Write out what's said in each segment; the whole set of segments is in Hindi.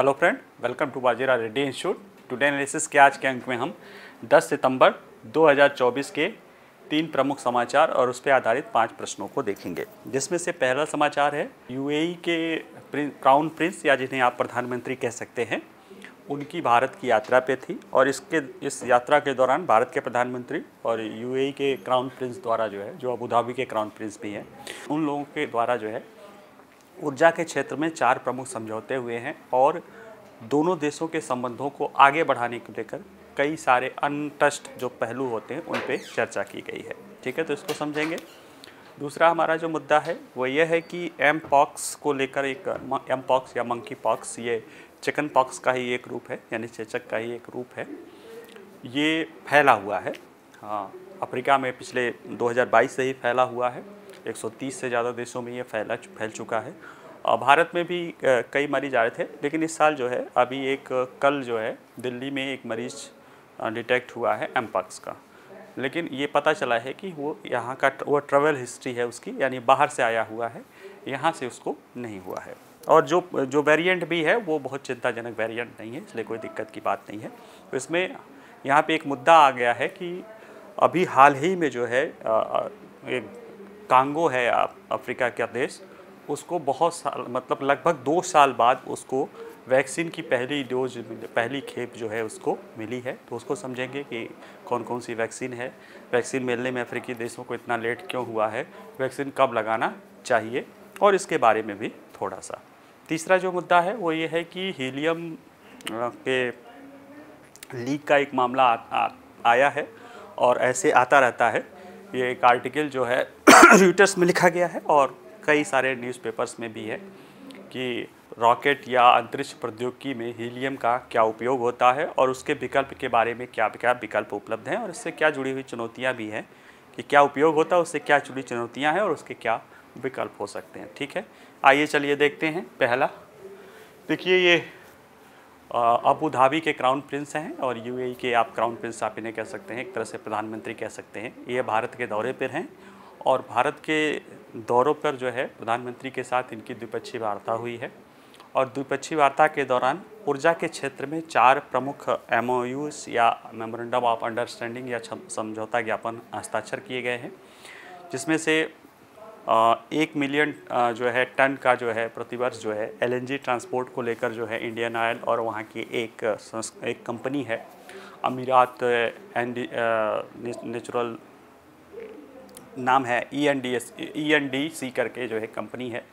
hello friend welcome to Bajira Reddy institute today analysis के आज के अंक में हम 10 सितंबर 2024 के तीन प्रमुख समाचार और उस पर आधारित पांच प्रश्नों को देखेंगे जिसमें से पहला समाचार है यूएई e के क्राउन प्रिंस या जिन्हें आप प्रधानमंत्री कह सकते हैं उनकी भारत की यात्रा पे थी और इसके इस यात्रा के दौरान भारत के प्रधानमंत्री और यूएई e के क्राउन प्रिंस द्वारा जो है जो अबू धाबी के क्राउन प्रिंस भी हैं उन लोगों के द्वारा जो है ऊर्जा के क्षेत्र में चार प्रमुख समझौते हुए हैं और दोनों देशों के संबंधों को आगे बढ़ाने को लेकर कई सारे अनटस्ट जो पहलू होते हैं उन पर चर्चा की गई है ठीक है तो इसको समझेंगे दूसरा हमारा जो मुद्दा है वो ये है कि एम पॉक्स को लेकर एक एम पॉक्स या मंकी पॉक्स ये चिकन पॉक्स का ही एक रूप है यानी चेचक का ही एक रूप है ये फैला हुआ है हाँ अफ्रीका में पिछले 2022 से ही फैला हुआ है 130 से ज़्यादा देशों में ये फैला फैल चुका है भारत में भी कई मरीज आ रहे थे लेकिन इस साल जो है अभी एक कल जो है दिल्ली में एक मरीज डिटेक्ट हुआ है एम्पक्स का लेकिन ये पता चला है कि वो यहाँ का वो ट्रेवल हिस्ट्री है उसकी यानी बाहर से आया हुआ है यहाँ से उसको नहीं हुआ है और जो जो वेरिएंट भी है वो बहुत चिंताजनक वेरिएंट नहीं है इसलिए कोई दिक्कत की बात नहीं है तो इसमें यहाँ पे एक मुद्दा आ गया है कि अभी हाल ही में जो है एक कांगो है अफ्रीका का देश उसको बहुत साल मतलब लगभग दो साल बाद उसको वैक्सीन की पहली डोज पहली खेप जो है उसको मिली है तो उसको समझेंगे कि कौन कौन सी वैक्सीन है वैक्सीन मिलने में अफ्रीकी देशों को इतना लेट क्यों हुआ है वैक्सीन कब लगाना चाहिए और इसके बारे में भी थोड़ा सा तीसरा जो मुद्दा है वो ये है कि हीलियम के लीक का एक मामला आ, आ, आया है और ऐसे आता रहता है ये एक आर्टिकल जो है रूटर्स में लिखा गया है और कई सारे न्यूज़पेपर्स में भी है कि रॉकेट या अंतरिक्ष प्रौद्योगिकी में हीलियम का क्या उपयोग होता है और उसके विकल्प के बारे में क्या क्या विकल्प उपलब्ध हैं और इससे क्या जुड़ी हुई चुनौतियाँ भी हैं कि क्या उपयोग होता है उससे क्या जुड़ी चुनौतियाँ हैं और उसके क्या विकल्प हो सकते हैं ठीक है आइए चलिए देखते हैं पहला देखिए ये अबू धाबी के क्राउन प्रिंस हैं और यूएई के आप क्राउन प्रिंस आप इन्हें कह सकते हैं एक तरह से प्रधानमंत्री कह सकते हैं ये भारत के दौरे पर हैं और भारत के दौरों पर जो है प्रधानमंत्री के साथ इनकी द्विपक्षीय वार्ता हुई है और द्विपक्षीय वार्ता के दौरान ऊर्जा के क्षेत्र में चार प्रमुख एम या मेमोरेंडम ऑफ अंडरस्टैंडिंग या समझौता ज्ञापन हस्ताक्षर किए गए हैं जिसमें से एक मिलियन जो है टन का जो है प्रतिवर्ष जो है एलएनजी ट्रांसपोर्ट को लेकर जो है इंडियन ऑयल और वहाँ की एक एक कंपनी है अमीरात एंड नेचुरल नाम है E N D S E N D C करके जो है कंपनी है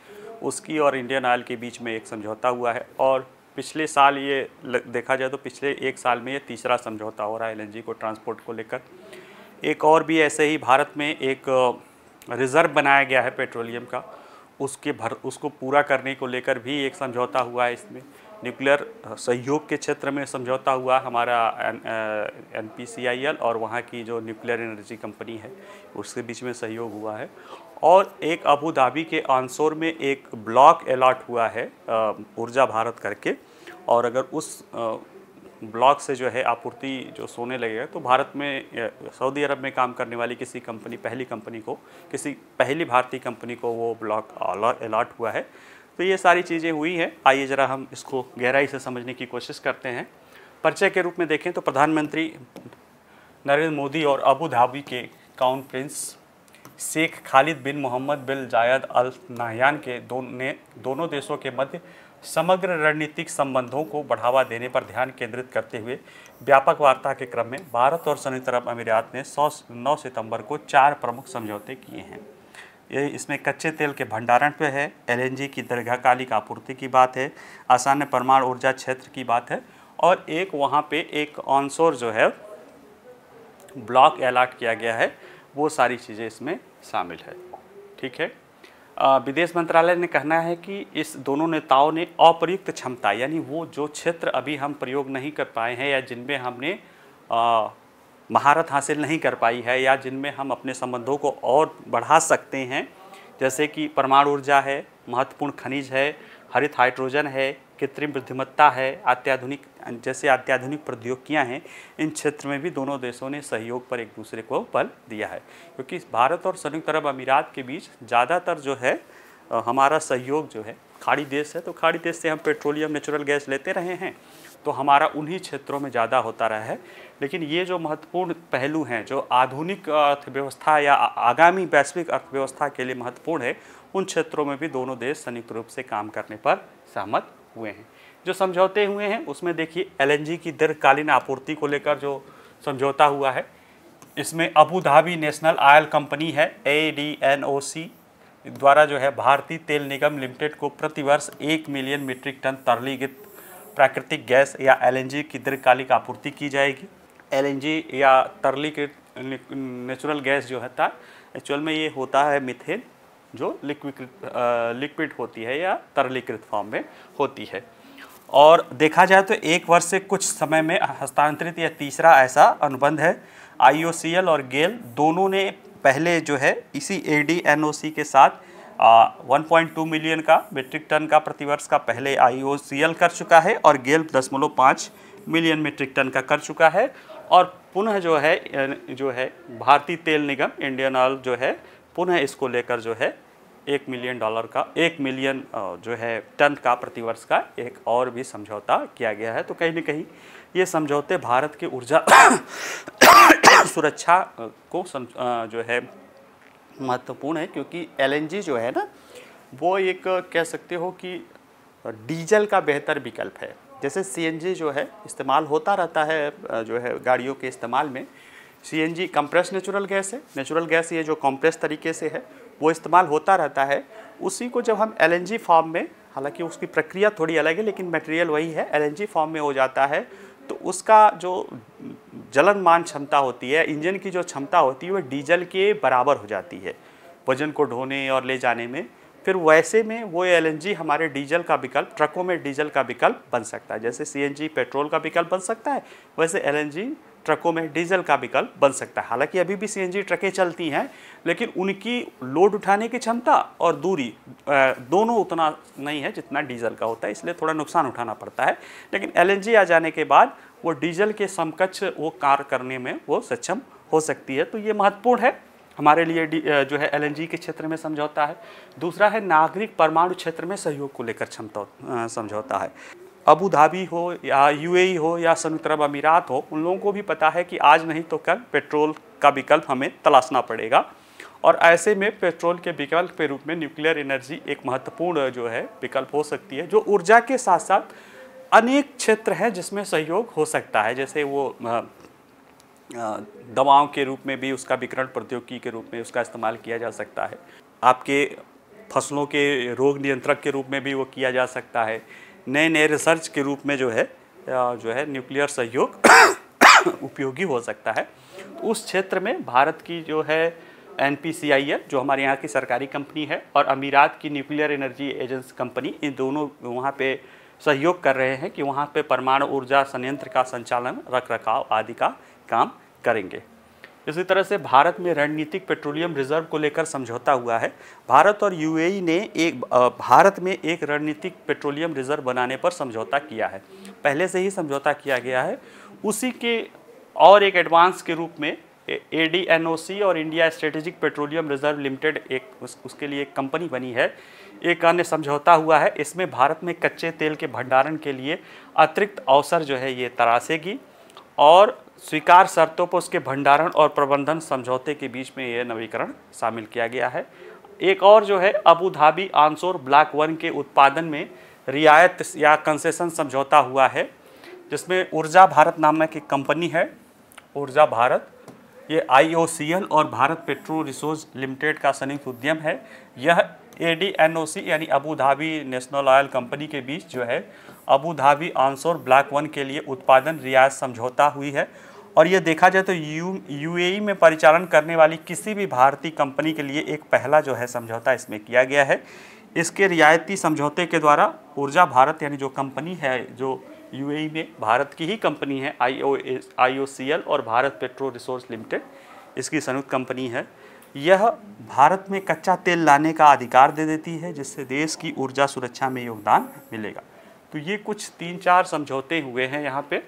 उसकी और इंडियन ऑयल के बीच में एक समझौता हुआ है और पिछले साल ये देखा जाए तो पिछले एक साल में ये तीसरा समझौता हो रहा है एलएनजी को ट्रांसपोर्ट को लेकर एक और भी ऐसे ही भारत में एक रिज़र्व बनाया गया है पेट्रोलियम का उसके भर उसको पूरा करने को लेकर भी एक समझौता हुआ है इसमें न्यूक्लियर सहयोग के क्षेत्र में समझौता हुआ हमारा N P C I L और वहाँ की जो न्यूक्लियर एनर्जी कंपनी है उसके बीच में सहयोग हुआ है और एक अबू धाबी के आंसोर में एक ब्लॉक अलाट हुआ है ऊर्जा भारत करके और अगर उस ब्लॉक से जो है आपूर्ति जो सोने लगेगा तो भारत में सऊदी अरब में काम करने वाली किसी कंपनी पहली कंपनी को किसी पहली भारतीय कंपनी को वो ब्लॉक अलाट हुआ है तो ये सारी चीज़ें हुई हैं आइए ज़रा हम इसको गहराई से समझने की कोशिश करते हैं परिचय के रूप में देखें तो प्रधानमंत्री नरेंद्र मोदी और अबू धाबी के crown prince Sheikh Khalid bin Mohammed bin Zayed Al Nahyan के दो ने दोनों देशों के मध्य समग्र रणनीतिक संबंधों को बढ़ावा देने पर ध्यान केंद्रित करते हुए व्यापक वार्ता के क्रम में भारत और संयुक्त अरब अमीरात ने सौ नौ सितंबर को चार प्रमुख समझौते किए हैं ये इसमें कच्चे तेल के भंडारण पे है एलएनजी की दीर्घकालिक आपूर्ति की बात है आसान परमाणु ऊर्जा क्षेत्र की बात है और एक वहाँ पे एक ऑनसोर जो है ब्लॉक अलाट किया गया है वो सारी चीज़ें इसमें शामिल है ठीक है विदेश मंत्रालय ने कहना है कि इस दोनों नेताओं ने अप्रयुक्त क्षमता यानी वो जो क्षेत्र अभी हम प्रयोग नहीं कर पाए हैं या जिनमें हमने महारत हासिल नहीं कर पाई है या जिनमें हम अपने संबंधों को और बढ़ा सकते हैं जैसे कि परमाणु ऊर्जा है महत्वपूर्ण खनिज है हरित हाइड्रोजन है कृत्रिम बुद्धिमत्ता है अत्याधुनिक जैसे अत्याधुनिक प्रौद्योगिकियाँ हैं इन क्षेत्र में भी दोनों देशों ने सहयोग पर एक दूसरे को बल दिया है क्योंकि भारत और संयुक्त अरब अमीरात के बीच ज़्यादातर जो है हमारा सहयोग जो है खाड़ी देश है तो खाड़ी देश से हम पेट्रोलियम नेचुरल गैस लेते रहे हैं तो हमारा उन्हीं क्षेत्रों में ज़्यादा होता रहा है लेकिन ये जो महत्वपूर्ण पहलू हैं जो आधुनिक अर्थव्यवस्था या आगामी वैश्विक अर्थव्यवस्था के लिए महत्वपूर्ण है उन क्षेत्रों में भी दोनों देश संयुक्त रूप से काम करने पर सहमत हुए हैं जो समझौते हुए हैं उसमें देखिए एलएनजी की दीर्घकालीन आपूर्ति को लेकर जो समझौता हुआ है इसमें Abu Dhabi national oil company है ए डी एन ओ सी द्वारा जो है भारतीय तेल निगम लिमिटेड को प्रतिवर्ष एक मिलियन मीट्रिक टन तरलीगित प्राकृतिक गैस या एलएनजी की दीर्घकालिक आपूर्ति की जाएगी एलएनजी या तरलीकृत नेचुरल गैस जो है था एक्चुअल में ये होता है मिथेन जो लिक्विकृत लिक्विड uh, होती है या तरलीकृत फॉर्म में होती है और देखा जाए तो एक वर्ष से कुछ समय में हस्तांतरित या तीसरा ऐसा अनुबंध है आई और गेल दोनों ने पहले जो है इसी ए के साथ आ, 1.2 मिलियन का मेट्रिक टन का प्रतिवर्ष का पहले आई कर चुका है और गेल दशमलव पाँच मिलियन मेट्रिक टन का कर चुका है और पुनः जो है जो है भारतीय तेल निगम इंडियन ऑयल जो है पुनः इसको लेकर जो है एक मिलियन डॉलर का एक मिलियन जो है टन का प्रतिवर्ष का एक और भी समझौता किया गया है तो कहीं ना कहीं ये समझौते भारत के ऊर्जा सुरक्षा को सम, जो है महत्वपूर्ण है क्योंकि एलएनजी जो है ना वो एक कह सकते हो कि डीजल का बेहतर विकल्प है जैसे सीएनजी जो है इस्तेमाल होता रहता है जो है गाड़ियों के इस्तेमाल में सीएनजी कंप्रेस नेचुरल गैस है नेचुरल गैस ये जो कंप्रेस तरीके से है वो इस्तेमाल होता रहता है उसी को जब हम एल फॉर्म में हालांकि उसकी प्रक्रिया थोड़ी अलग है लेकिन मटेरियल वही है एल फॉर्म में हो जाता है तो उसका जो जलनमान क्षमता होती है इंजन की जो क्षमता होती है वह डीजल के बराबर हो जाती है वजन को ढोने और ले जाने में फिर वैसे में वो एल हमारे डीजल का विकल्प ट्रकों में डीजल का विकल्प बन सकता है जैसे सी पेट्रोल का विकल्प बन सकता है वैसे एल ट्रकों में डीजल का विकल्प बन सकता है हालांकि अभी भी सीएनजी ट्रकें चलती हैं लेकिन उनकी लोड उठाने की क्षमता और दूरी दोनों उतना नहीं है जितना डीजल का होता है इसलिए थोड़ा नुकसान उठाना पड़ता है लेकिन एल आ जाने के बाद वो डीजल के समकक्ष वो कार करने में वो सक्षम हो सकती है तो ये महत्वपूर्ण है हमारे लिए जो है एलएनजी के क्षेत्र में समझौता है दूसरा है नागरिक परमाणु क्षेत्र में सहयोग को लेकर क्षमता समझौता है अबू धाबी हो या यूएई हो या संयुक्त अरब अमीरात हो उन लोगों को भी पता है कि आज नहीं तो कल पेट्रोल का विकल्प हमें तलाशना पड़ेगा और ऐसे में पेट्रोल के विकल्प के रूप में न्यूक्लियर एनर्जी एक महत्वपूर्ण जो है विकल्प हो सकती है जो ऊर्जा के साथ साथ अनेक क्षेत्र हैं जिसमें सहयोग हो सकता है जैसे वो दवाओं के रूप में भी उसका विकरण प्रौद्योगिकी के रूप में उसका इस्तेमाल किया जा सकता है आपके फसलों के रोग नियंत्रक के रूप में भी वो किया जा सकता है नए नए रिसर्च के रूप में जो है जो है न्यूक्लियर सहयोग उपयोगी हो सकता है उस क्षेत्र में भारत की जो है एन जो हमारे यहाँ की सरकारी कंपनी है और अमीरात की न्यूक्लियर एनर्जी एजेंस कंपनी इन दोनों वहाँ पे सहयोग कर रहे हैं कि वहाँ पे परमाणु ऊर्जा संयंत्र का संचालन रख रखाव आदि का काम करेंगे इसी तरह से भारत में रणनीतिक पेट्रोलियम रिजर्व को लेकर समझौता हुआ है भारत और यूएई ने एक भारत में एक रणनीतिक पेट्रोलियम रिजर्व बनाने पर समझौता किया है पहले से ही समझौता किया गया है उसी के और एक एडवांस के रूप में A D N O C और India strategic petroleum reserve limited एक उस, उसके लिए एक कंपनी बनी है एक अन्य समझौता हुआ है इसमें भारत में कच्चे तेल के भंडारण के लिए अतिरिक्त अवसर जो है ये तराशेगी और स्वीकार शर्तों पर उसके भंडारण और प्रबंधन समझौते के बीच में यह नवीकरण शामिल किया गया है एक और जो है Abu Dhabi onshore block one के उत्पादन में रियायत या कंसेशन समझौता हुआ है जिसमें ऊर्जा भारत नामक एक कंपनी है ऊर्जा भारत ये आई और भारत पेट्रो रिसोर्स लिमिटेड का संयुक्त उद्यम है यह ए यानी Abu Dhabi national oil company के बीच जो है Abu Dhabi onshore block one के लिए उत्पादन रियायत समझौता हुई है और यह देखा जाए तो यू यूएई में परिचालन करने वाली किसी भी भारतीय कंपनी के लिए एक पहला जो है समझौता इसमें किया गया है इसके रियायती समझौते के द्वारा ऊर्जा भारत यानी जो कंपनी है जो यूएई में भारत की ही कंपनी है आई ओ आई ओ सी एल और भारत पेट्रो रिसोर्स लिमिटेड इसकी संयुक्त कंपनी है यह भारत में कच्चा तेल लाने का अधिकार दे देती है जिससे देश की ऊर्जा सुरक्षा में योगदान मिलेगा तो ये कुछ तीन चार समझौते हुए हैं यहाँ पर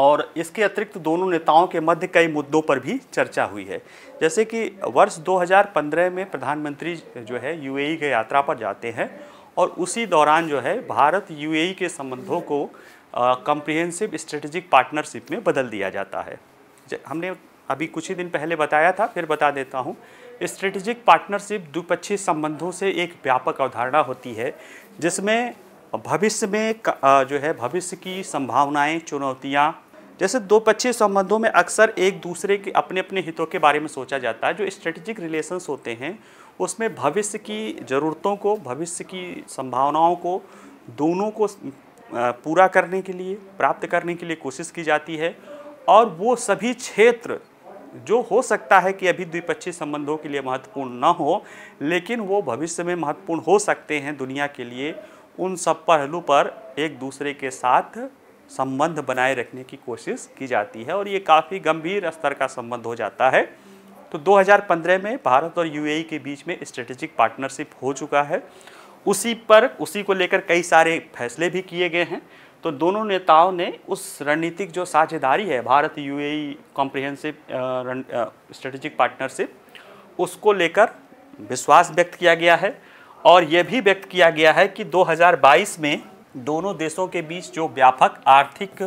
और इसके अतिरिक्त दोनों नेताओं के मध्य कई मुद्दों पर भी चर्चा हुई है जैसे कि वर्ष 2015 में प्रधानमंत्री जो है यूएई के यात्रा पर जाते हैं और उसी दौरान जो है भारत यूएई के संबंधों को कम्प्रिहेंसिव स्ट्रेटेजिक पार्टनरशिप में बदल दिया जाता है हमने अभी कुछ ही दिन पहले बताया था फिर बता देता हूँ स्ट्रेटेजिक पार्टनरशिप द्विपक्षीय संबंधों से एक व्यापक अवधारणा होती है जिसमें भविष्य में जो है भविष्य की संभावनाएं चुनौतियां जैसे दो पक्षीय संबंधों में अक्सर एक दूसरे के अपने अपने हितों के बारे में सोचा जाता है जो स्ट्रेटेजिक रिलेशंस होते हैं उसमें भविष्य की ज़रूरतों को भविष्य की संभावनाओं को दोनों को पूरा करने के लिए प्राप्त करने के लिए कोशिश की जाती है और वो सभी क्षेत्र जो हो सकता है कि अभी द्विपक्षीय संबंधों के लिए महत्वपूर्ण न हो लेकिन वो भविष्य में महत्वपूर्ण हो सकते हैं दुनिया के लिए उन सब पहलू पर एक दूसरे के साथ संबंध बनाए रखने की कोशिश की जाती है और ये काफ़ी गंभीर स्तर का संबंध हो जाता है तो 2015 में भारत और यूएई के बीच में स्ट्रेटेजिक पार्टनरशिप हो चुका है उसी पर उसी को लेकर कई सारे फैसले भी किए गए हैं तो दोनों नेताओं ने उस रणनीतिक जो साझेदारी है Bharat UAE comprehensive strategic partnership उसको लेकर विश्वास व्यक्त किया गया है और यह भी व्यक्त किया गया है कि 2022 में दोनों देशों के बीच जो व्यापक आर्थिक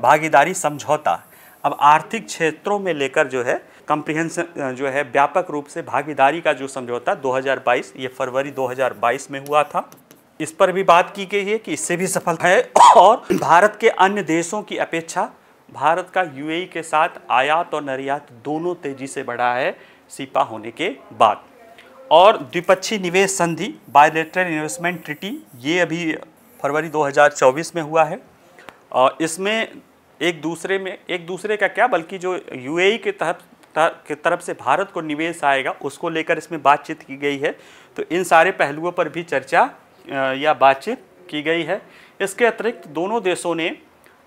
भागीदारी समझौता अब आर्थिक क्षेत्रों में लेकर जो है कम्प्रिहेंसन जो है व्यापक रूप से भागीदारी का जो समझौता 2022 ये फरवरी 2022 में हुआ था इस पर भी बात की गई है कि इससे भी सफल है और भारत के अन्य देशों की अपेक्षा भारत का यूएई के साथ आयात और निर्यात दोनों तेज़ी से बढ़ा है सिपा होने के बाद और द्विपक्षीय निवेश संधि बायोलेट्रल इन्वेस्टमेंट ट्रिटी ये अभी फरवरी 2024 में हुआ है और इसमें एक दूसरे में एक दूसरे का क्या बल्कि जो यूएई e के तहत के तरफ से भारत को निवेश आएगा उसको लेकर इसमें बातचीत की गई है तो इन सारे पहलुओं पर भी चर्चा या बातचीत की गई है इसके अतिरिक्त दोनों देशों ने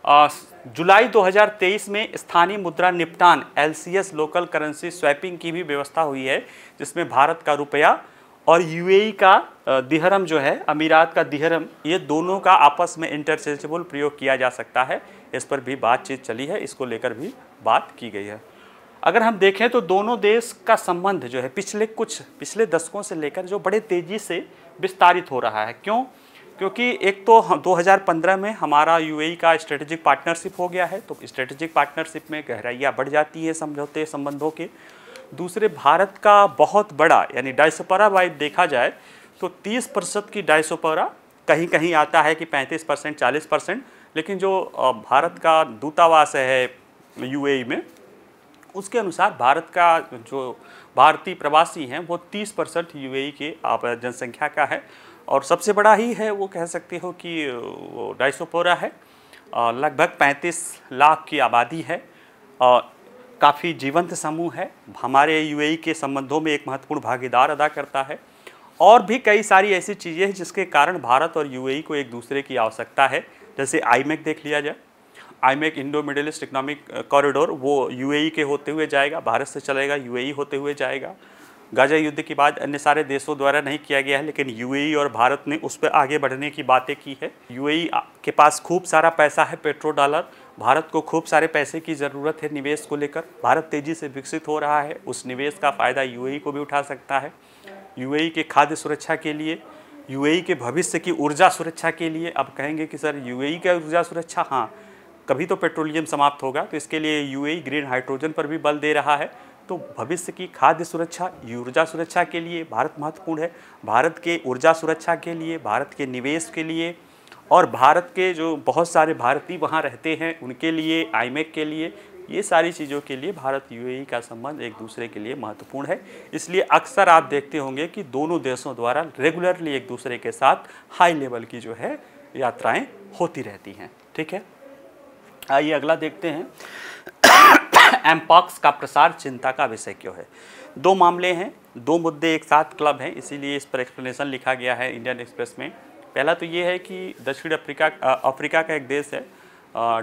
जुलाई 2023 में स्थानीय मुद्रा निपटान एल लोकल करेंसी स्वैपिंग की भी व्यवस्था हुई है जिसमें भारत का रुपया और यूएई का दिहरम जो है अमीरात का दिहरम ये दोनों का आपस में इंटरचेंजेबल प्रयोग किया जा सकता है इस पर भी बातचीत चली है इसको लेकर भी बात की गई है अगर हम देखें तो दोनों देश का संबंध जो है पिछले कुछ पिछले दशकों से लेकर जो बड़े तेज़ी से विस्तारित हो रहा है क्यों क्योंकि एक तो 2015 में हमारा यूएई e का स्ट्रेटेजिक पार्टनरशिप हो गया है तो स्ट्रेटेजिक पार्टनरशिप में गहराइयाँ बढ़ जाती है समझौते संबंधों के दूसरे भारत का बहुत बड़ा यानी डायसोपरा वाइज देखा जाए तो 30 प्रतिशत की डायसोपरा कहीं कहीं आता है कि 35 परसेंट चालीस परसेंट लेकिन जो भारत का दूतावास है यू e में उसके अनुसार भारत का जो भारतीय प्रवासी हैं वो 30 परसेंट यू के जनसंख्या का है और सबसे बड़ा ही है वो कह सकते हो कि वो डाइसोपोरा है लगभग 35 लाख की आबादी है और काफ़ी जीवंत समूह है हमारे यूएई के संबंधों में एक महत्वपूर्ण भागीदार अदा करता है और भी कई सारी ऐसी चीज़ें हैं जिसके कारण भारत और यूएई को एक दूसरे की आवश्यकता है जैसे आईमेक देख लिया जाए IMEC Indo Middle East economic corridor वो यूएई के होते हुए जाएगा भारत से चलेगा यूएई होते हुए जाएगा गाजा युद्ध की बात अन्य सारे देशों द्वारा नहीं किया गया है लेकिन यूएई और भारत ने उस पर आगे बढ़ने की बातें की है यूएई के पास खूब सारा पैसा है पेट्रो डॉलर भारत को खूब सारे पैसे की ज़रूरत है निवेश को लेकर भारत तेज़ी से विकसित हो रहा है उस निवेश का फ़ायदा यू को भी उठा सकता है यू के खाद्य सुरक्षा के लिए यू के भविष्य की ऊर्जा सुरक्षा के लिए अब कहेंगे कि सर यू का ऊर्जा सुरक्षा हाँ कभी तो पेट्रोलियम समाप्त होगा तो इसके लिए यू ग्रीन हाइड्रोजन पर भी बल दे रहा है तो भविष्य की खाद्य सुरक्षा ऊर्जा सुरक्षा के लिए भारत महत्वपूर्ण है भारत के ऊर्जा सुरक्षा के लिए भारत के निवेश के लिए और भारत के जो बहुत सारे भारतीय वहाँ रहते हैं उनके लिए आई e के लिए ये सारी चीज़ों के लिए भारत यूएई e का संबंध एक दूसरे के लिए महत्वपूर्ण है इसलिए अक्सर आप देखते होंगे कि दोनों देशों द्वारा रेगुलरली एक दूसरे के साथ हाई लेवल की जो है यात्राएं होती रहती हैं ठीक है आइए अगला देखते हैं एमपॉक्स का प्रसार चिंता का विषय क्यों है दो मामले हैं दो मुद्दे एक साथ क्लब हैं इसीलिए इस पर एक्सप्लेनेशन लिखा गया है इंडियन एक्सप्रेस में पहला तो ये है कि दक्षिण अफ्रीका अफ्रीका का एक देश है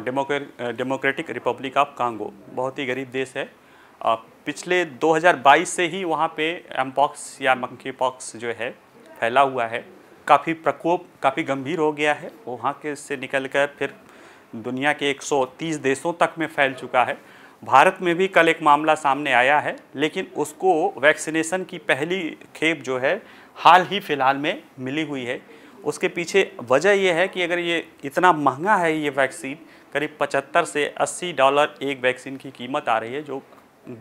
डेमोक्रेटिक रिपब्लिक ऑफ कांगो बहुत ही गरीब देश है आ, पिछले 2022 से ही वहाँ पे एमपॉक्स या मंकी पॉक्स जो है फैला हुआ है काफ़ी प्रकोप काफ़ी गंभीर हो गया है वहाँ के से निकल कर फिर दुनिया के 130 देशों तक में फैल चुका है भारत में भी कल एक मामला सामने आया है लेकिन उसको वैक्सीनेशन की पहली खेप जो है हाल ही फ़िलहाल में मिली हुई है उसके पीछे वजह यह है कि अगर ये इतना महंगा है ये वैक्सीन करीब 75 से 80 डॉलर एक वैक्सीन की कीमत आ रही है जो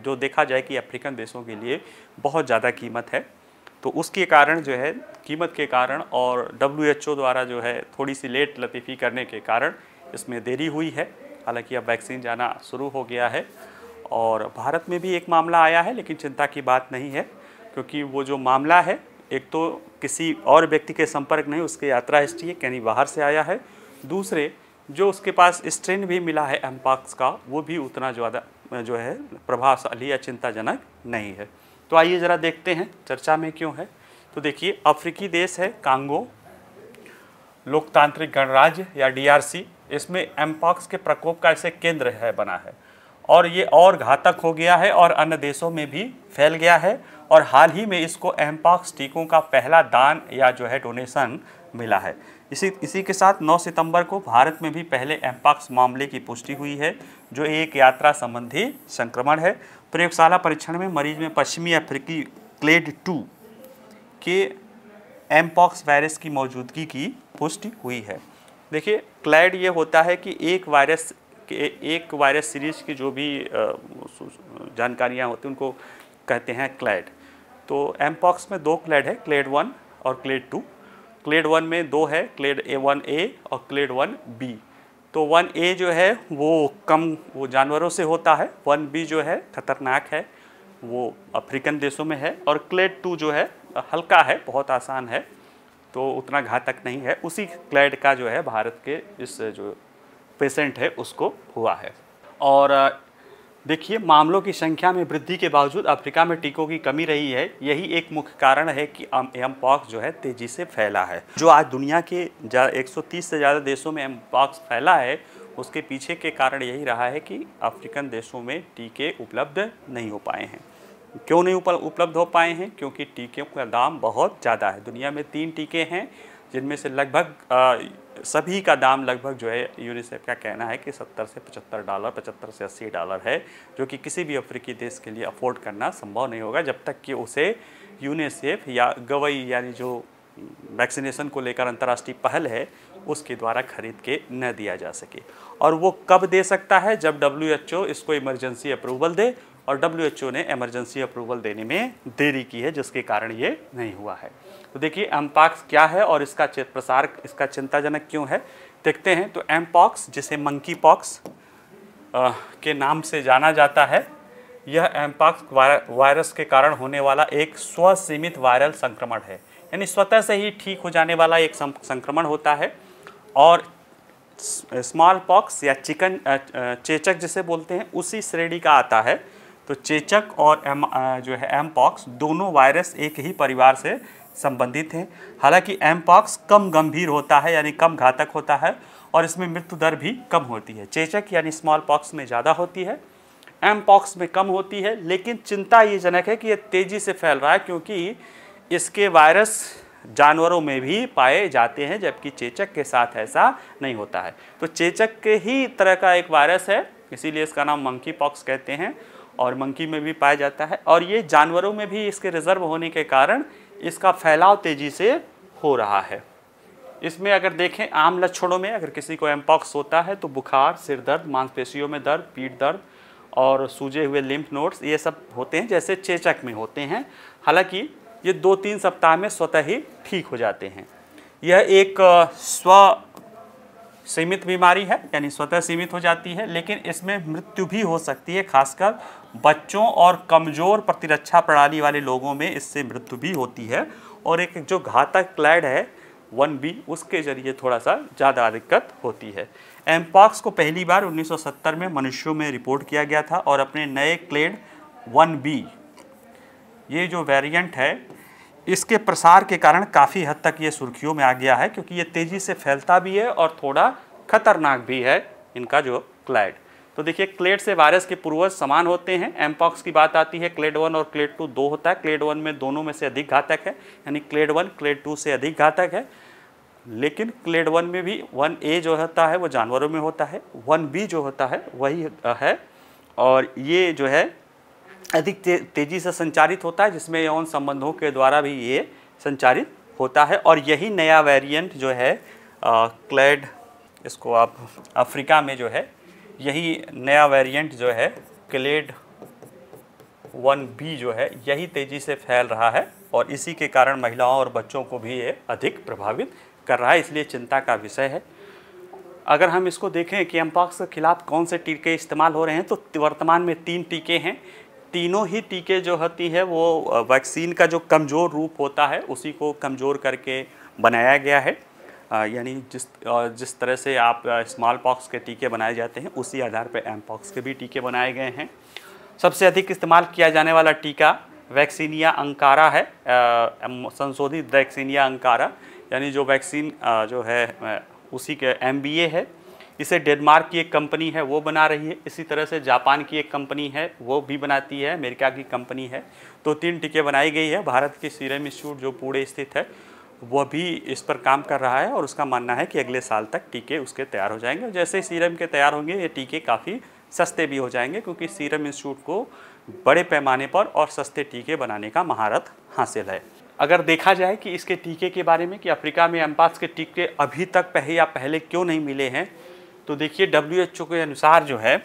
जो देखा जाए कि अफ्रीकन देशों के लिए बहुत ज़्यादा कीमत है तो उसके कारण जो है कीमत के कारण और डब्ल्यू द्वारा जो है थोड़ी सी लेट लतीफ़ी करने के कारण इसमें देरी हुई है हालांकि अब वैक्सीन जाना शुरू हो गया है और भारत में भी एक मामला आया है लेकिन चिंता की बात नहीं है क्योंकि वो जो मामला है एक तो किसी और व्यक्ति के संपर्क नहीं उसके यात्रा हिस्ट्री है यानी बाहर से आया है दूसरे जो उसके पास स्ट्रेन भी मिला है एम्पाक्स का वो भी उतना ज़्यादा जो है प्रभावशाली या चिंताजनक नहीं है तो आइए ज़रा देखते हैं चर्चा में क्यों है तो देखिए अफ्रीकी देश है कांगो लोकतांत्रिक गणराज्य या डीआरसी इसमें एम्पॉक्स के प्रकोप का ऐसे केंद्र है बना है और ये और घातक हो गया है और अन्य देशों में भी फैल गया है और हाल ही में इसको एम्पॉक्स टीकों का पहला दान या जो है डोनेशन मिला है इसी इसी के साथ 9 सितंबर को भारत में भी पहले एम्पॉक्स मामले की पुष्टि हुई है जो एक यात्रा संबंधी संक्रमण है प्रयोगशाला परीक्षण में मरीज में पश्चिमी अफ्रीकी क्लेड टू के एम्पॉक्स वायरस की मौजूदगी की पुष्टि हुई है देखिए क्लैड ये होता है कि एक वायरस के एक वायरस सीरीज की जो भी जानकारियाँ होती हैं उनको कहते हैं क्लैड तो एमपॉक्स में दो क्लैड है क्लेड वन और क्लेड टू क्लेड वन में दो है क्लेड ए वन ए और क्लेड वन बी तो वन ए जो है वो कम वो जानवरों से होता है वन बी जो है खतरनाक है वो अफ्रीकन देशों में है और क्लेड टू जो है हल्का है बहुत आसान है तो उतना घातक नहीं है उसी क्लैड का जो है भारत के इस जो पेशेंट है उसको हुआ है और देखिए मामलों की संख्या में वृद्धि के बावजूद अफ्रीका में टीकों की कमी रही है यही एक मुख्य कारण है कि एम पॉक्स जो है तेज़ी से फैला है जो आज दुनिया के 130 से ज़्यादा देशों में एम पॉक्स फैला है उसके पीछे के कारण यही रहा है कि अफ्रीकन देशों में टीके उपलब्ध नहीं हो पाए हैं क्यों नहीं उपलब्ध हो पाए हैं क्योंकि टीकों का दाम बहुत ज़्यादा है दुनिया में तीन टीके हैं जिनमें से लगभग सभी का दाम लगभग जो है यूनिसेफ का कहना है कि 70 से 75 डॉलर 75 से 80 डॉलर है जो कि किसी भी अफ्रीकी देश के लिए अफोर्ड करना संभव नहीं होगा जब तक कि उसे यूनिसेफ या गवई यानी जो वैक्सीनेशन को लेकर अंतर्राष्ट्रीय पहल है उसके द्वारा खरीद के न दिया जा सके और वो कब दे सकता है जब डब्ल्यू इसको इमरजेंसी अप्रूवल दे और डब्ल्यू ने एमरजेंसी अप्रूवल देने में देरी की है जिसके कारण ये नहीं हुआ है तो देखिए एमपॉक्स क्या है और इसका प्रसार इसका चिंताजनक क्यों है देखते हैं तो एमपॉक्स जिसे मंकी पॉक्स के नाम से जाना जाता है यह एमपॉक्स वायरस के कारण होने वाला एक स्वसीमित वायरल संक्रमण है यानी स्वतः से ही ठीक हो जाने वाला एक संक्रमण होता है और स्मॉल पॉक्स या चिकन चेचक जिसे बोलते हैं उसी श्रेणी का आता है तो चेचक और एम जो है एम पॉक्स दोनों वायरस एक ही परिवार से संबंधित हैं हालांकि एम पॉक्स कम गंभीर होता है यानी कम घातक होता है और इसमें मृत्यु दर भी कम होती है चेचक यानी स्मॉल पॉक्स में ज़्यादा होती है एम पॉक्स में कम होती है लेकिन चिंता ये जनक है कि ये तेज़ी से फैल रहा है क्योंकि इसके वायरस जानवरों में भी पाए जाते हैं जबकि चेचक के साथ ऐसा नहीं होता है तो चेचक के ही तरह का एक वायरस है इसीलिए इसका नाम मंकी पॉक्स कहते हैं और मंकी में भी पाया जाता है और ये जानवरों में भी इसके रिजर्व होने के कारण इसका फैलाव तेज़ी से हो रहा है इसमें अगर देखें आम लक्षणों में अगर किसी को एम्पॉक्स होता है तो बुखार सिर दर्द मांसपेशियों में दर्द पीठ दर्द और सूजे हुए लिम्फ नोड्स ये सब होते हैं जैसे चेचक में होते हैं हालांकि ये दो तीन सप्ताह में स्वतः ही ठीक हो जाते हैं यह एक स्व सीमित बीमारी है यानी स्वतः सीमित हो जाती है लेकिन इसमें मृत्यु भी हो सकती है खासकर बच्चों और कमज़ोर प्रतिरक्षा प्रणाली वाले लोगों में इससे मृत्यु भी होती है और एक जो घातक क्लैड है वन बी उसके जरिए थोड़ा सा ज़्यादा दिक्कत होती है एम्पॉक्स को पहली बार 1970 में मनुष्यों में रिपोर्ट किया गया था और अपने नए क्लेड वन बी ये जो वेरिएंट है इसके प्रसार के कारण काफ़ी हद तक ये सुर्खियों में आ गया है क्योंकि ये तेज़ी से फैलता भी है और थोड़ा खतरनाक भी है इनका जो क्लैड तो देखिए क्लेड से वायरस के पूर्वज समान होते हैं एमपॉक्स की बात आती है क्लेड वन और क्लेड टू दो होता है क्लेड वन में दोनों में से अधिक घातक है यानी क्लेड वन क्लेड टू से अधिक घातक है लेकिन क्लेड वन में भी वन ए जो होता है वो जानवरों में होता है वन बी जो होता है वही है और ये जो है अधिक ते, तेज़ी से संचारित होता है जिसमें यौन संबंधों के द्वारा भी ये संचारित होता है और यही नया वेरिएंट जो है आ, क्लेड इसको आप अफ्रीका में जो है यही नया वेरिएंट जो है क्लेड वन बी जो है यही तेज़ी से फैल रहा है और इसी के कारण महिलाओं और बच्चों को भी ये अधिक प्रभावित कर रहा है इसलिए चिंता का विषय है अगर हम इसको देखें कि एम्पॉक्स के खिलाफ कौन से टीके इस्तेमाल हो रहे हैं तो वर्तमान में तीन टीके हैं तीनों ही टीके जो होती है वो वैक्सीन का जो कमज़ोर रूप होता है उसी को कमज़ोर करके बनाया गया है यानी जिस जिस तरह से आप स्मॉल पॉक्स के टीके बनाए जाते हैं उसी आधार पर एम पॉक्स के भी टीके बनाए गए हैं सबसे अधिक इस्तेमाल किया जाने वाला टीका वैक्सीनिया अंकारा है संशोधित वैक्सीनिया अंकारा यानी जो वैक्सीन जो है उसी के एम है इसे डेनमार्क की एक कंपनी है वो बना रही है इसी तरह से जापान की एक कंपनी है वो भी बनाती है अमेरिका की कंपनी है तो तीन टीके बनाई गई है भारत के सीरम इंस्टीट्यूट जो पूरे स्थित है वह भी इस पर काम कर रहा है और उसका मानना है कि अगले साल तक टीके उसके तैयार हो जाएंगे जैसे ही सीरम के तैयार होंगे ये टीके काफ़ी सस्ते भी हो जाएंगे क्योंकि सीरम इंस्टीट्यूट को बड़े पैमाने पर और सस्ते टीके बनाने का महारत हासिल है अगर देखा जाए कि इसके टीके के बारे में कि अफ्रीका में एम्पास के टीके अभी तक पहले या पहले क्यों नहीं मिले हैं तो देखिए डब्ल्यू के अनुसार जो है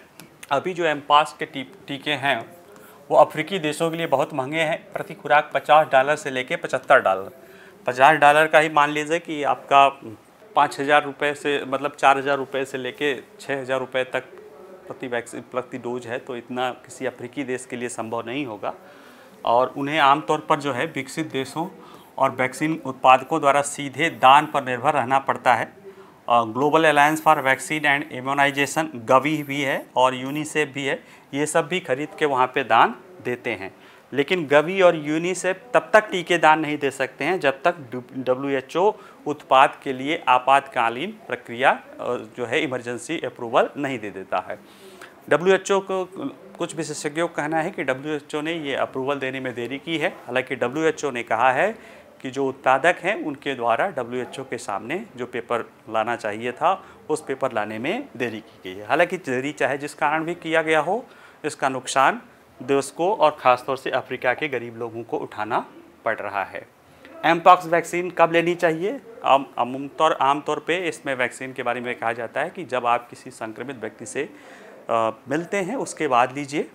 अभी जो एम पास के टीके हैं वो अफ्रीकी देशों के लिए बहुत महंगे हैं प्रति खुराक 50 डॉलर से लेके 75 डॉलर 50 डॉलर का ही मान लीजिए कि आपका पाँच हज़ार रुपये से मतलब चार हज़ार रुपये से लेके छः हज़ार रुपये तक प्रति वैक्सीन प्रति डोज है तो इतना किसी अफ्रीकी देश के लिए संभव नहीं होगा और उन्हें आमतौर पर जो है विकसित देशों और वैक्सीन उत्पादकों द्वारा सीधे दान पर निर्भर रहना पड़ता है global alliance for vaccine and immunisation Gavi भी है और यूनिसेफ भी है ये सब भी खरीद के वहाँ पे दान देते हैं लेकिन गवी और यूनिसेफ तब तक टीके दान नहीं दे सकते हैं जब तक डब्ल्यू उत्पाद के लिए आपातकालीन प्रक्रिया जो है इमरजेंसी अप्रूवल नहीं दे देता है डब्ल्यू को कुछ विशेषज्ञों का कहना है कि डब्ल्यू ने ये अप्रूवल देने में देरी की है हालांकि डब्ल्यू ने कहा है कि जो उत्पादक हैं उनके द्वारा डब्ल्यू के सामने जो पेपर लाना चाहिए था उस पेपर लाने में देरी की गई है हालांकि देरी चाहे जिस कारण भी किया गया हो इसका नुकसान देश को और ख़ासतौर से अफ्रीका के गरीब लोगों को उठाना पड़ रहा है एमपॉक्स वैक्सीन कब लेनी चाहिए आमतौर आमतौर पर इसमें वैक्सीन के बारे में कहा जाता है कि जब आप किसी संक्रमित व्यक्ति से आ, मिलते हैं उसके बाद लीजिए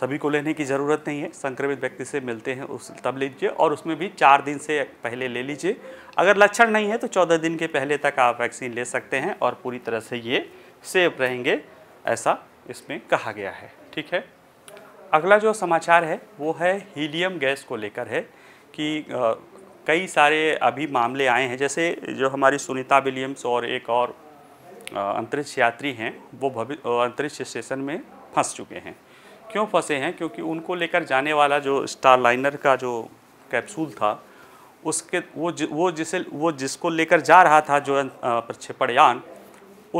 सभी को लेने की ज़रूरत नहीं है संक्रमित व्यक्ति से मिलते हैं उस तब लीजिए और उसमें भी चार दिन से पहले ले लीजिए अगर लक्षण नहीं है तो चौदह दिन के पहले तक आप वैक्सीन ले सकते हैं और पूरी तरह से ये सेफ रहेंगे ऐसा इसमें कहा गया है ठीक है अगला जो समाचार है वो है हीलियम गैस को लेकर है कि आ, कई सारे अभी मामले आए हैं जैसे जो हमारी सुनीता विलियम्स और एक और अंतरिक्ष यात्री हैं वो भवि अंतरिक्ष स्टेशन में फंस चुके हैं क्यों फंसे हैं क्योंकि उनको लेकर जाने वाला जो स्टार लाइनर का जो कैप्सूल था उसके वो ज, वो जिसे वो जिसको लेकर जा रहा था जो यान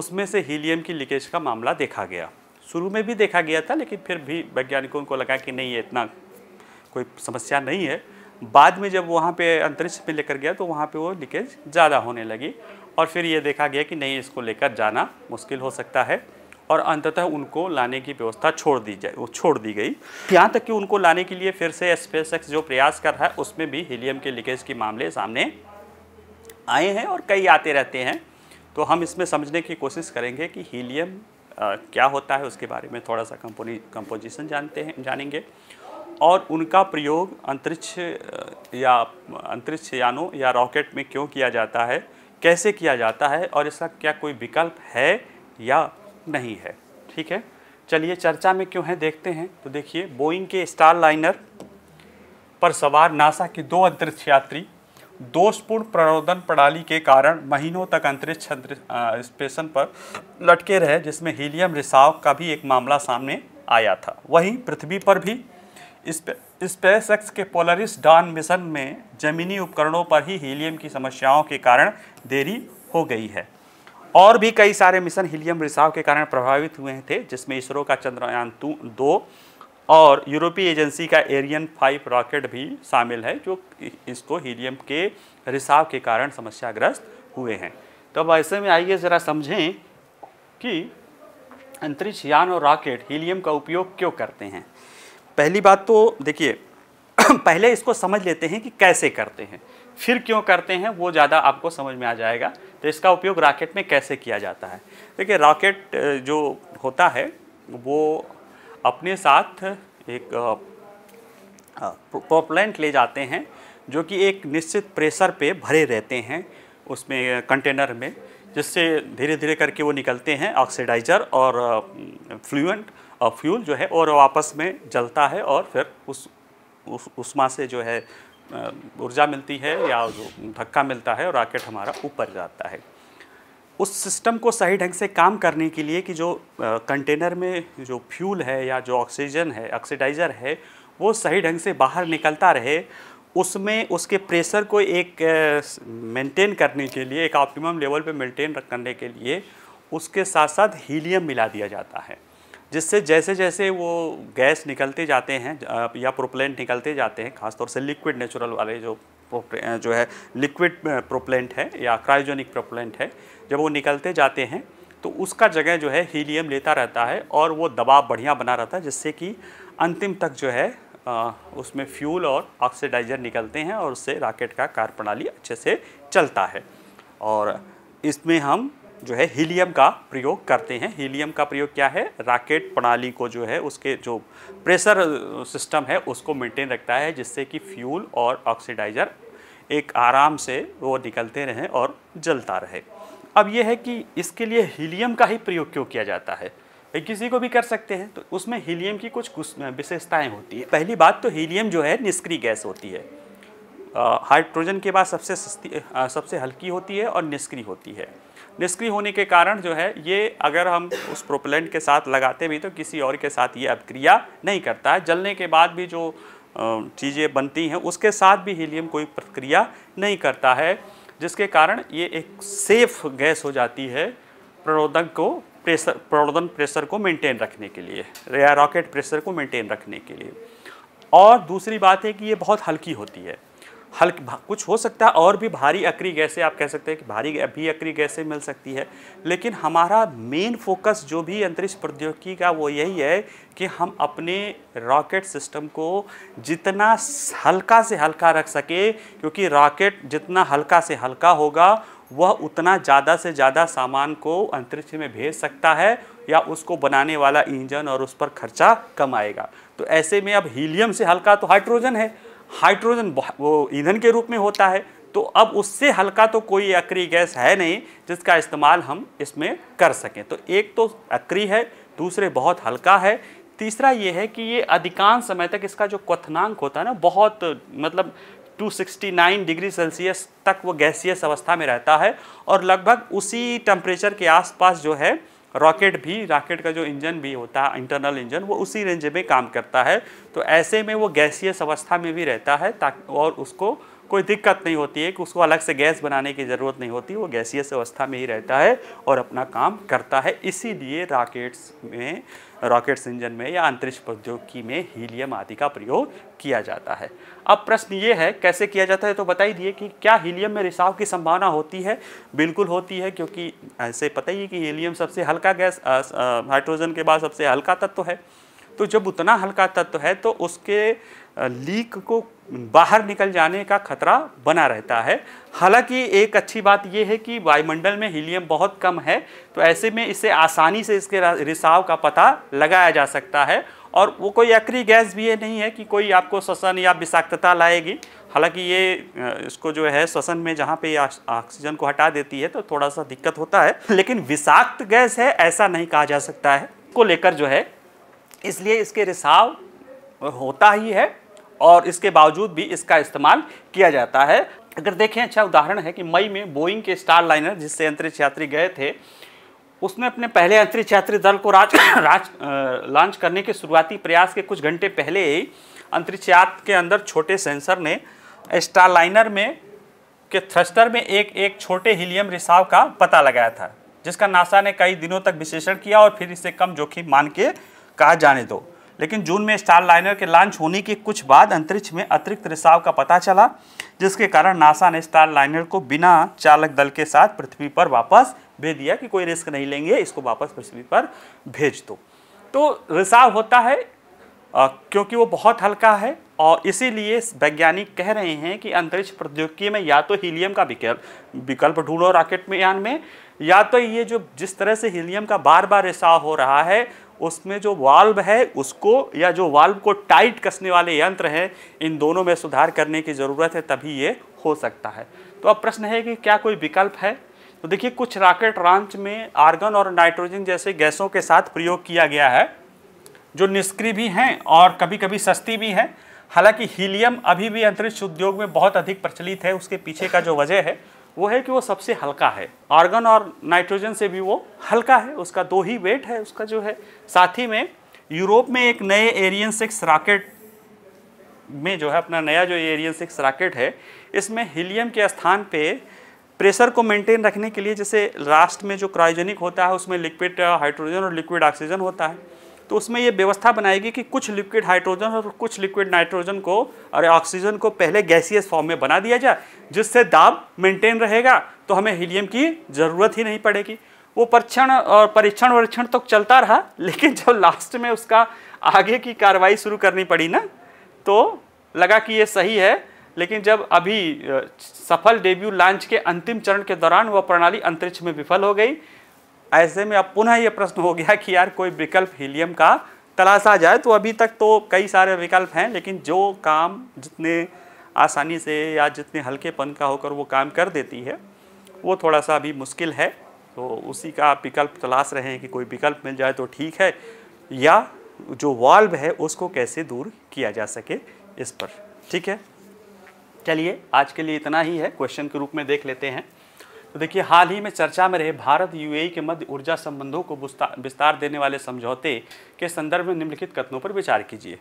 उसमें से हीलियम की लीकेज का मामला देखा गया शुरू में भी देखा गया था लेकिन फिर भी वैज्ञानिकों को लगा कि नहीं ये इतना कोई समस्या नहीं है बाद में जब वहाँ पे अंतरिक्ष में लेकर गया तो वहाँ पे वो लीकेज ज़्यादा होने लगी और फिर ये देखा गया कि नहीं इसको लेकर जाना मुश्किल हो सकता है और अंततः उनको लाने की व्यवस्था छोड़ दी जाए वो छोड़ दी गई यहाँ तक कि उनको लाने के लिए फिर से स्पेस एक्स जो प्रयास कर रहा है उसमें भी हीलियम के लीकेज के मामले सामने आए हैं और कई आते रहते हैं तो हम इसमें समझने की कोशिश करेंगे कि हीलियम आ, क्या होता है उसके बारे में थोड़ा सा कंपोनी कंपोजिशन जानते हैं जानेंगे और उनका प्रयोग अंतरिक्ष या अंतरिक्ष यानों या रॉकेट में क्यों किया जाता है कैसे किया जाता है और इसका क्या कोई विकल्प है या नहीं है ठीक है चलिए चर्चा में क्यों है देखते हैं तो देखिए बोइंग के स्टार लाइनर पर सवार नासा के दो अंतरिक्ष यात्री दोषपूर्ण प्रणोदन प्रणाली के कारण महीनों तक अंतरिक्ष स्टेशन पर लटके रहे जिसमें हीलियम रिसाव का भी एक मामला सामने आया था वहीं पृथ्वी पर भी स्पेस एक्स के पोलरिस डॉन मिशन में जमीनी उपकरणों पर ही हीलियम की समस्याओं के कारण देरी हो गई है और भी कई सारे मिशन हीलियम रिसाव के कारण प्रभावित हुए थे जिसमें इसरो का चंद्रयान दो और यूरोपीय एजेंसी का एरियन फाइव रॉकेट भी शामिल है जो इसको हीलियम के रिसाव के कारण समस्याग्रस्त हुए हैं तो अब ऐसे में आइए ज़रा समझें कि अंतरिक्ष यान और रॉकेट हीलियम का उपयोग क्यों करते हैं पहली बात तो देखिए पहले इसको समझ लेते हैं कि कैसे करते हैं फिर क्यों करते हैं वो ज़्यादा आपको समझ में आ जाएगा तो इसका उपयोग रॉकेट में कैसे किया जाता है देखिए रॉकेट जो होता है वो अपने साथ एक पॉपलेंट ले जाते हैं जो कि एक निश्चित प्रेशर पे भरे रहते हैं उसमें कंटेनर में जिससे धीरे धीरे करके वो निकलते हैं ऑक्सीडाइजर और फ्लूंट और फ्यूल जो है और वापस में जलता है और फिर उस उस उसमा से जो है ऊर्जा मिलती है या धक्का मिलता है और राकेट हमारा ऊपर जाता है उस सिस्टम को सही ढंग से काम करने के लिए कि जो कंटेनर में जो फ्यूल है या जो ऑक्सीजन है ऑक्सीडाइज़र है वो सही ढंग से बाहर निकलता रहे उसमें उसके प्रेशर को एक मेंटेन करने के लिए एक ऑप्टिमम लेवल पे मेंटेन करने के लिए उसके साथ साथ हीलियम मिला दिया जाता है जिससे जैसे जैसे वो गैस निकलते जाते हैं या प्रोपलेंट निकलते जाते हैं खासतौर से लिक्विड नेचुरल वाले जो जो है लिक्विड प्रोपलेंट है या क्रायोजेनिक प्रोपलेंट है जब वो निकलते जाते हैं तो उसका जगह जो है हीलियम लेता रहता है और वो दबाव बढ़िया बना रहता है जिससे कि अंतिम तक जो है आ, उसमें फ्यूल और ऑक्सीडाइजर निकलते हैं और उससे रॉकेट का कार्य प्रणाली अच्छे से चलता है और इसमें हम जो है हीलियम का प्रयोग करते हैं हीलियम का प्रयोग क्या है रॉकेट प्रणाली को जो है उसके जो प्रेशर सिस्टम है उसको मेंटेन रखता है जिससे कि फ्यूल और ऑक्सीडाइज़र एक आराम से वो निकलते रहें और जलता रहे अब ये है कि इसके लिए हीलियम का ही प्रयोग क्यों किया जाता है किसी को भी कर सकते हैं तो उसमें हीलियम की कुछ कुछ होती है पहली बात तो हीलियम जो है निष्क्रिय गैस होती है हाइड्रोजन के बाद सबसे सस्ती आ, सबसे हल्की होती है और निष्क्रिय होती है निष्क्रिय होने के कारण जो है ये अगर हम उस प्रोपेलेंट के साथ लगाते भी तो किसी और के साथ ये अभिक्रिया नहीं करता है जलने के बाद भी जो चीज़ें बनती हैं उसके साथ भी हीलियम कोई प्रक्रिया नहीं करता है जिसके कारण ये एक सेफ गैस हो जाती है प्रणोदन को प्रेशर प्रणोदन प्रेशर को मेंटेन रखने के लिए या रॉकेट प्रेशर को मेंटेन रखने के लिए और दूसरी बात है कि ये बहुत हल्की होती है हल्का कुछ हो सकता है और भी भारी अक्री गैसें आप कह सकते हैं कि भारी भी अक्री गैसें मिल सकती है लेकिन हमारा मेन फोकस जो भी अंतरिक्ष प्रौद्योगिकी का वो यही है कि हम अपने रॉकेट सिस्टम को जितना हल्का से हल्का रख सके क्योंकि रॉकेट जितना हल्का से हल्का होगा वह उतना ज़्यादा से ज़्यादा सामान को अंतरिक्ष में भेज सकता है या उसको बनाने वाला इंजन और उस पर खर्चा कम आएगा तो ऐसे में अब हीलियम से हल्का तो हाइड्रोजन है हाइड्रोजन वो ईंधन के रूप में होता है तो अब उससे हल्का तो कोई अक्री गैस है नहीं जिसका इस्तेमाल हम इसमें कर सकें तो एक तो अक्री है दूसरे बहुत हल्का है तीसरा ये है कि ये अधिकांश समय तक इसका जो क्वथनांक होता है ना बहुत मतलब 269 डिग्री सेल्सियस तक वो गैसीय अवस्था में रहता है और लगभग उसी टेम्परेचर के आसपास जो है रॉकेट भी रॉकेट का जो इंजन भी होता है इंटरनल इंजन वो उसी रेंज में काम करता है तो ऐसे में वो गैसीय अवस्था में भी रहता है ताकि और उसको कोई दिक्कत नहीं होती है कि उसको अलग से गैस बनाने की ज़रूरत नहीं होती वो गैसीय अवस्था में ही रहता है और अपना काम करता है इसीलिए रॉकेट्स में रॉकेट्स इंजन में या अंतरिक्ष प्रौद्योगिकी में हीलियम आदि का प्रयोग किया जाता है अब प्रश्न ये है कैसे किया जाता है तो बता ही दिए कि क्या हीलियम में रिसाव की संभावना होती है बिल्कुल होती है क्योंकि ऐसे पता ही है कि हीलियम सबसे हल्का गैस हाइड्रोजन के बाद सबसे हल्का तत्व तो है तो जब उतना हल्का तत्व तो है तो उसके लीक को बाहर निकल जाने का खतरा बना रहता है हालांकि एक अच्छी बात यह है कि वायुमंडल में हीलियम बहुत कम है तो ऐसे में इसे आसानी से इसके रिसाव का पता लगाया जा सकता है और वो कोई एक्री गैस भी ये नहीं है कि कोई आपको श्वसन या विषाक्तता लाएगी हालांकि ये इसको जो है श्वसन में जहाँ पे ऑक्सीजन को हटा देती है तो थोड़ा सा दिक्कत होता है लेकिन विषाक्त गैस है ऐसा नहीं कहा जा सकता है को लेकर जो है इसलिए इसके रिसाव होता ही है और इसके बावजूद भी इसका इस्तेमाल किया जाता है अगर देखें अच्छा उदाहरण है कि मई में बोइंग के स्टार लाइनर जिससे अंतरिक्ष यात्री गए थे उसने अपने पहले अंतरिक्ष यात्री दल को राज राज लॉन्च करने के शुरुआती प्रयास के कुछ घंटे पहले ही अंतरिक्ष यात्र के अंदर छोटे सेंसर ने स्टार लाइनर में के थ्रस्टर में एक एक छोटे हीलियम रिसाव का पता लगाया था जिसका नासा ने कई दिनों तक विश्लेषण किया और फिर इसे कम जोखिम मान के कहा जाने दो लेकिन जून में स्टार लाइनर के लॉन्च होने के कुछ बाद अंतरिक्ष में अतिरिक्त रिसाव का पता चला जिसके कारण नासा ने स्टार लाइनर को बिना चालक दल के साथ पृथ्वी पर वापस भेज दिया कि कोई रिस्क नहीं लेंगे इसको वापस पृथ्वी पर भेज दो तो रिसाव होता है आ, क्योंकि वो बहुत हल्का है और इसीलिए वैज्ञानिक कह रहे हैं कि अंतरिक्ष प्रौद्योगिकी में या तो हीलियम का विकल्प ढूंढो रॉकेट में यान में या तो ये जो जिस तरह से हीलियम का बार बार रिसाव हो रहा है उसमें जो वाल्व है उसको या जो वाल्व को टाइट कसने वाले यंत्र हैं इन दोनों में सुधार करने की ज़रूरत है तभी ये हो सकता है तो अब प्रश्न है कि क्या कोई विकल्प है तो देखिए कुछ रॉकेट रॉन्च में आर्गन और नाइट्रोजन जैसे गैसों के साथ प्रयोग किया गया है जो निष्क्रिय भी हैं और कभी कभी सस्ती भी हैं हालांकि हीलियम अभी भी अंतरिक्ष उद्योग में बहुत अधिक प्रचलित है उसके पीछे का जो वजह है वो है कि वो सबसे हल्का है आर्गन और नाइट्रोजन से भी वो हल्का है उसका दो ही वेट है उसका जो है साथ ही में यूरोप में एक नए एरियन सिक्स रॉकेट में जो है अपना नया जो एरियन सिक्स रॉकेट है इसमें हीलियम के स्थान पे प्रेशर को मेंटेन रखने के लिए जैसे लास्ट में जो क्रायोजेनिक होता है उसमें लिक्विड हाइड्रोजन और लिक्विड ऑक्सीजन होता है तो उसमें ये व्यवस्था बनाएगी कि कुछ लिक्विड हाइड्रोजन और कुछ लिक्विड नाइट्रोजन को और ऑक्सीजन को पहले गैसीय फॉर्म में बना दिया जाए जिससे दाब मेंटेन रहेगा तो हमें हीलियम की ज़रूरत ही नहीं पड़ेगी वो परीक्षण और परीक्षण वरीक्षण तो चलता रहा लेकिन जब लास्ट में उसका आगे की कार्रवाई शुरू करनी पड़ी ना तो लगा कि ये सही है लेकिन जब अभी सफल डेब्यू लॉन्च के अंतिम चरण के दौरान वह प्रणाली अंतरिक्ष में विफल हो गई ऐसे में अब पुनः ये प्रश्न हो गया कि यार कोई विकल्प हीलियम का तलाशा जाए तो अभी तक तो कई सारे विकल्प हैं लेकिन जो काम जितने आसानी से या जितने हल्केपन का होकर वो काम कर देती है वो थोड़ा सा अभी मुश्किल है तो उसी का आप विकल्प तलाश रहे हैं कि कोई विकल्प मिल जाए तो ठीक है या जो वाल्व है उसको कैसे दूर किया जा सके इस पर ठीक है चलिए आज के लिए इतना ही है क्वेश्चन के रूप में देख लेते हैं तो देखिए हाल ही में चर्चा में रहे भारत यूएई के मध्य ऊर्जा संबंधों को विस्तार देने वाले समझौते के संदर्भ में निम्नलिखित कथनों पर विचार कीजिए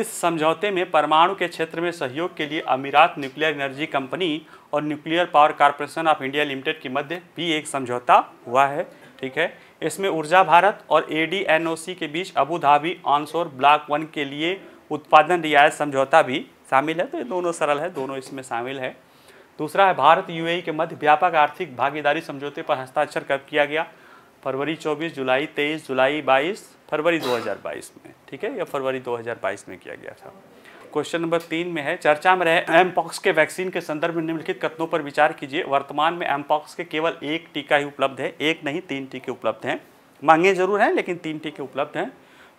इस समझौते में परमाणु के क्षेत्र में सहयोग के लिए अमीरात न्यूक्लियर एनर्जी कंपनी और nuclear power corporation of India limited के मध्य भी एक समझौता हुआ है ठीक है इसमें ऊर्जा भारत और ए के बीच Abu Dhabi onshore block one के लिए उत्पादन रियायत समझौता भी शामिल है तो ये दोनों सरल है दोनों इसमें शामिल है दूसरा है भारत यूएई के मध्य व्यापक आर्थिक भागीदारी समझौते पर हस्ताक्षर कब किया गया फरवरी 24, जुलाई 23, जुलाई 22, फरवरी 2022 में ठीक है या फरवरी 2022 में किया गया था क्वेश्चन नंबर तीन में है चर्चा में रहे एमपॉक्स के वैक्सीन के संदर्भ में निम्नलिखित कथनों पर विचार कीजिए वर्तमान में एमपॉक्स के केवल एक टीका ही उपलब्ध है एक नहीं तीन टीके उपलब्ध हैं मांगे जरूर हैं लेकिन तीन टीके उपलब्ध हैं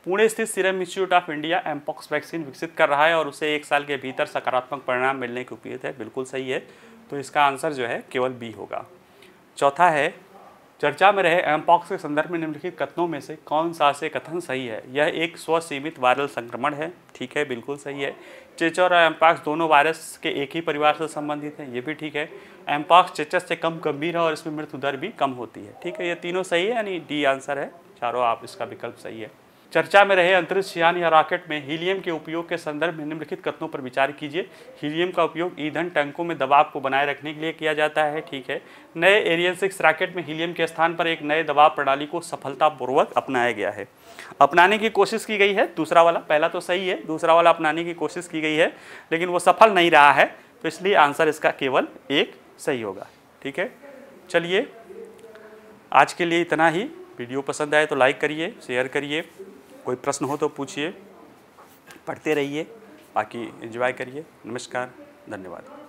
पुणे स्थित serum institute of India mpox vaccine विकसित कर रहा है और उसे एक साल के भीतर सकारात्मक परिणाम मिलने की उम्मीद है बिल्कुल सही है तो इसका आंसर जो है केवल बी होगा चौथा है चर्चा में रहे एमपॉक्स के संदर्भ में निम्नलिखित कथनों में से कौन सा से कथन सही है यह एक स्वसीमित वायरल संक्रमण है ठीक है बिल्कुल सही है चेचर और एम्पॉक्स दोनों वायरस के एक ही परिवार से संबंधित हैं ये भी ठीक है एम्पॉक्स चेचस से कम गंभीर है और इसमें मृत्यु दर भी कम होती है ठीक है ये तीनों सही है यानी डी आंसर है चारों आप इसका विकल्प सही है चर्चा में रहे अंतरिक्ष यान या रॉकेट में हीलियम के उपयोग के संदर्भ में निम्नलिखित कथनों पर विचार कीजिए हीलियम का उपयोग ईंधन टैंकों में दबाव को बनाए रखने के लिए किया जाता है ठीक है नए एरियन सिक्स रॉकेट में हीलियम के स्थान पर एक नए दबाव प्रणाली को सफलतापूर्वक अपनाया गया है अपनाने की कोशिश की गई है दूसरा वाला पहला तो सही है दूसरा वाला अपनाने की कोशिश की गई है लेकिन वो सफल नहीं रहा है तो इसलिए आंसर इसका केवल एक सही होगा ठीक है चलिए आज के लिए इतना ही वीडियो पसंद आए तो लाइक करिए शेयर करिए कोई प्रश्न हो तो पूछिए पढ़ते रहिए बाकी एंजॉय करिए नमस्कार धन्यवाद